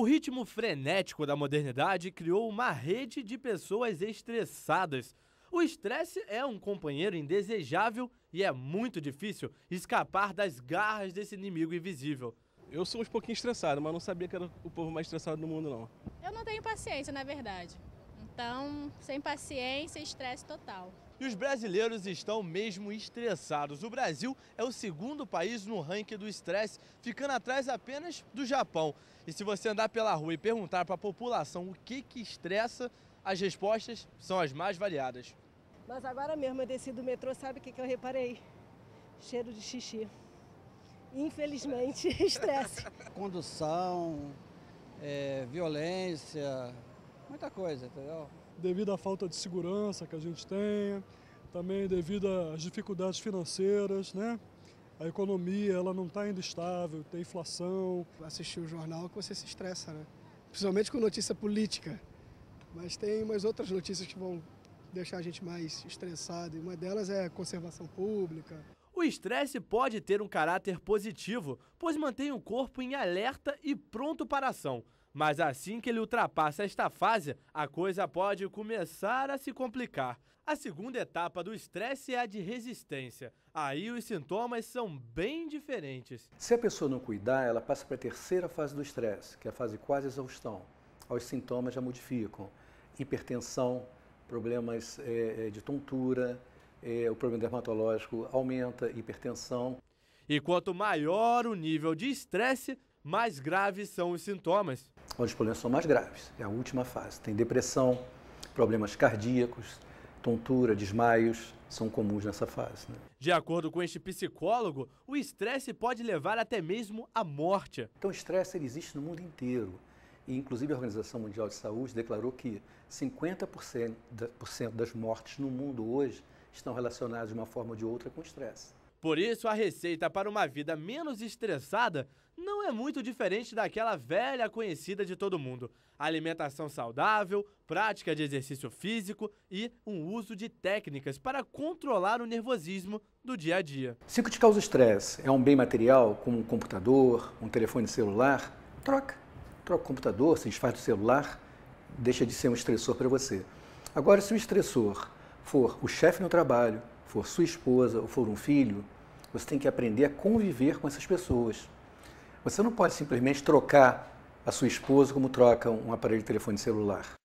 O ritmo frenético da modernidade criou uma rede de pessoas estressadas. O estresse é um companheiro indesejável e é muito difícil escapar das garras desse inimigo invisível. Eu sou um pouquinho estressado, mas não sabia que era o povo mais estressado do mundo, não. Eu não tenho paciência, na verdade. Então, sem paciência, estresse total. E os brasileiros estão mesmo estressados. O Brasil é o segundo país no ranking do estresse, ficando atrás apenas do Japão. E se você andar pela rua e perguntar para a população o que, que estressa, as respostas são as mais variadas. Mas agora mesmo eu desci do metrô, sabe o que, que eu reparei? Cheiro de xixi. Infelizmente, estresse. Condução, é, violência, muita coisa, entendeu? Devido à falta de segurança que a gente tem, também devido às dificuldades financeiras, né? A economia ela não está ainda estável, tem inflação. Assistir o jornal que você se estressa, né? Principalmente com notícia política. Mas tem umas outras notícias que vão deixar a gente mais estressado. E uma delas é conservação pública. O estresse pode ter um caráter positivo, pois mantém o corpo em alerta e pronto para a ação. Mas assim que ele ultrapassa esta fase, a coisa pode começar a se complicar. A segunda etapa do estresse é a de resistência. Aí os sintomas são bem diferentes. Se a pessoa não cuidar, ela passa para a terceira fase do estresse, que é a fase quase exaustão. Os sintomas já modificam. Hipertensão, problemas é, de tontura, é, o problema dermatológico aumenta, hipertensão. E quanto maior o nível de estresse, mais graves são os sintomas. Os problemas são mais graves, é a última fase. Tem depressão, problemas cardíacos, tontura, desmaios, são comuns nessa fase. Né? De acordo com este psicólogo, o estresse pode levar até mesmo à morte. Então, o estresse ele existe no mundo inteiro. E, inclusive, a Organização Mundial de Saúde declarou que 50% das mortes no mundo hoje estão relacionadas de uma forma ou de outra com o estresse. Por isso, a receita para uma vida menos estressada não é muito diferente daquela velha conhecida de todo mundo: alimentação saudável, prática de exercício físico e um uso de técnicas para controlar o nervosismo do dia a dia. Se o que te causa estresse é um bem material, como um computador, um telefone celular, troca. Troca o computador, se desfaz do celular, deixa de ser um estressor para você. Agora, se o estressor for o chefe no trabalho, for sua esposa ou for um filho, você tem que aprender a conviver com essas pessoas. Você não pode simplesmente trocar a sua esposa como troca um aparelho de telefone celular.